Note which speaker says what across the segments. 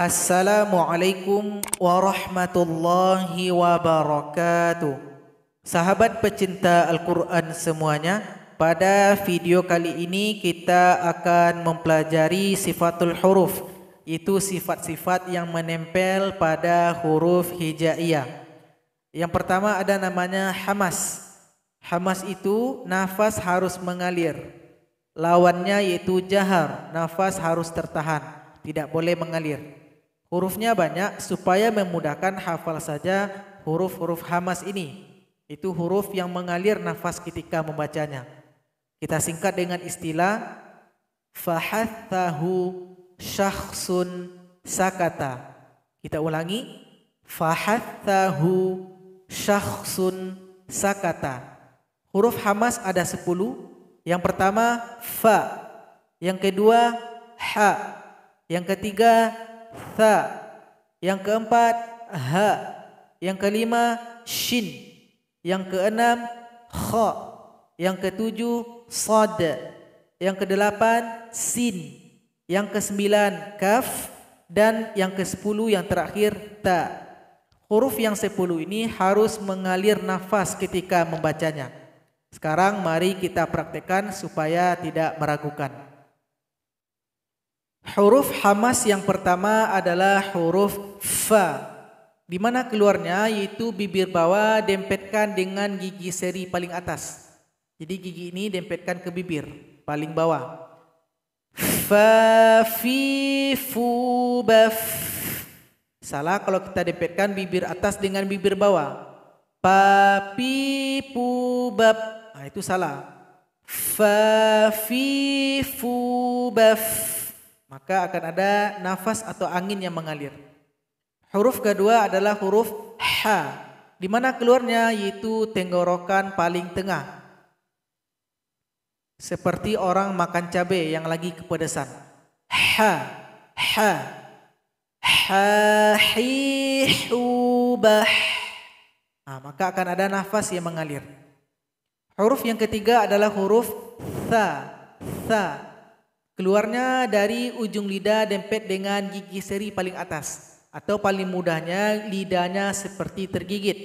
Speaker 1: Assalamualaikum warahmatullahi wabarakatuh. Sahabat pecinta Al-Quran semuanya, pada video kali ini kita akan mempelajari sifatul huruf, itu sifat-sifat yang menempel pada huruf hijaiyah. Yang pertama ada namanya hamas. Hamas itu nafas harus mengalir. Lawannya yaitu jahar, nafas harus tertahan, tidak boleh mengalir. Hurufnya banyak supaya memudahkan hafal saja huruf-huruf hamas ini. Itu huruf yang mengalir nafas ketika membacanya. Kita singkat dengan istilah fahathahu syakhsun sakata. Kita ulangi fahathahu syakhsun sakata. Huruf hamas ada sepuluh Yang pertama fa, yang kedua ha, yang ketiga tha. Yang keempat ha. Yang kelima shin. Yang keenam kha. Yang ketujuh sad. Yang kedelapan sin. Yang kesembilan kaf dan yang kesepuluh yang terakhir ta. Huruf yang sepuluh ini harus mengalir nafas ketika membacanya. Sekarang mari kita praktekkan supaya tidak meragukan. Huruf Hamas yang pertama adalah huruf Fa. Di mana keluarnya yaitu bibir bawah dempetkan dengan gigi seri paling atas. Jadi gigi ini dempetkan ke bibir paling bawah. Fa fi fu baf. Salah kalau kita dempetkan bibir atas dengan bibir bawah. Pa pi pu Nah, itu salah. Fa fi fu baf maka akan ada nafas atau angin yang mengalir. Huruf kedua adalah huruf H, di mana keluarnya yaitu tenggorokan paling tengah. Seperti orang makan cabai yang lagi kepedasan. H, H, H, hi, hu, bah. Nah, maka akan ada nafas yang mengalir. Huruf yang ketiga adalah huruf tha, tha, Keluarnya dari ujung lidah dempet dengan gigi seri paling atas atau paling mudahnya lidahnya seperti tergigit.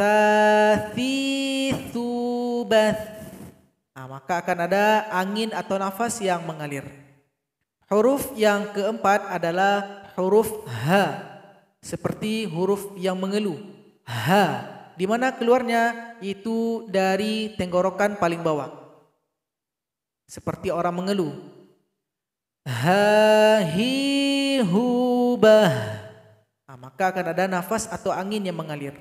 Speaker 1: Thathithubath. Nah, maka akan ada angin atau nafas yang mengalir. Huruf yang keempat adalah huruf H. Seperti huruf yang mengeluh. H. Di mana keluarnya itu dari tenggorokan paling bawah. Seperti orang mengeluh. Hahihubah. Nah, maka akan ada nafas atau angin yang mengalir.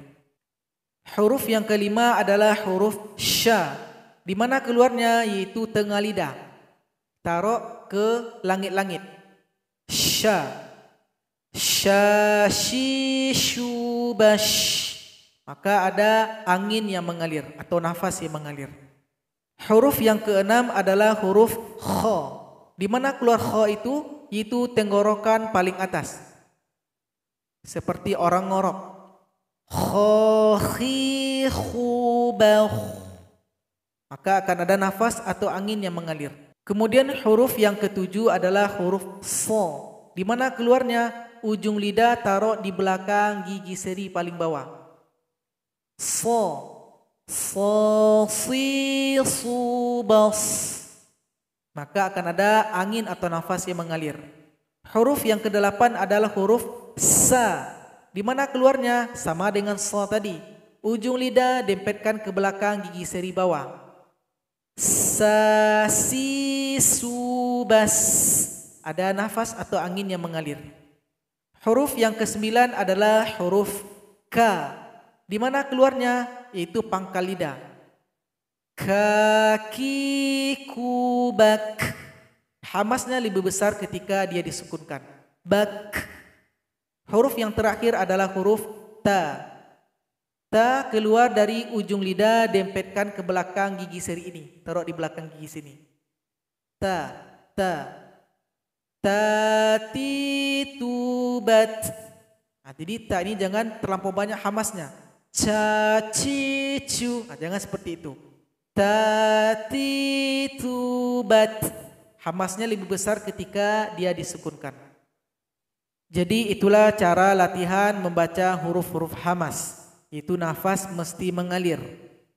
Speaker 1: Huruf yang kelima adalah huruf sya. Di mana keluarnya yaitu tengah lidah. Taruh ke langit-langit. Sya. shubash, Maka ada angin yang mengalir atau nafas yang mengalir. Huruf yang keenam adalah huruf ho, Di mana keluar ho itu? Itu tenggorokan paling atas. Seperti orang ngorok. Maka akan ada nafas atau angin yang mengalir. Kemudian huruf yang ketujuh adalah huruf so. Di mana keluarnya? Ujung lidah taruh di belakang gigi seri paling bawah. So Sosisubas. Maka akan ada angin atau nafas yang mengalir. Huruf yang kedelapan adalah huruf sa. Di mana keluarnya? Sama dengan sa tadi. Ujung lidah dempetkan ke belakang gigi seri bawah. Sasisubas. Ada nafas atau angin yang mengalir. Huruf yang kesembilan adalah huruf K. Di mana keluarnya? yaitu pangkal lidah. Kaki kubak. Hamasnya lebih besar ketika dia disukunkan. Bak. Huruf yang terakhir adalah huruf ta. Ta keluar dari ujung lidah dempetkan ke belakang gigi seri ini. Taruh di belakang gigi sini. Ta, ta. Tati tubat. Nah, jadi ta ini jangan terlampau banyak hamasnya cacicu nah, jangan seperti itu tati tubat hamasnya lebih besar ketika dia disukunkan jadi itulah cara latihan membaca huruf-huruf hamas itu nafas mesti mengalir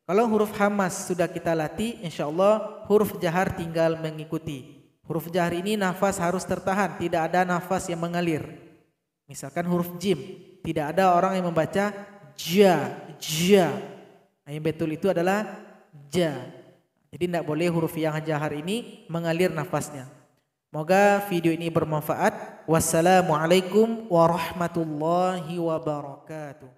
Speaker 1: kalau huruf hamas sudah kita latih insya Allah huruf jahar tinggal mengikuti huruf jahar ini nafas harus tertahan tidak ada nafas yang mengalir misalkan huruf jim tidak ada orang yang membaca ja, ja. Nah, yang betul itu adalah ja. Jadi tidak boleh huruf yang jahar ini mengalir nafasnya. Moga video ini bermanfaat. Wassalamualaikum warahmatullahi wabarakatuh.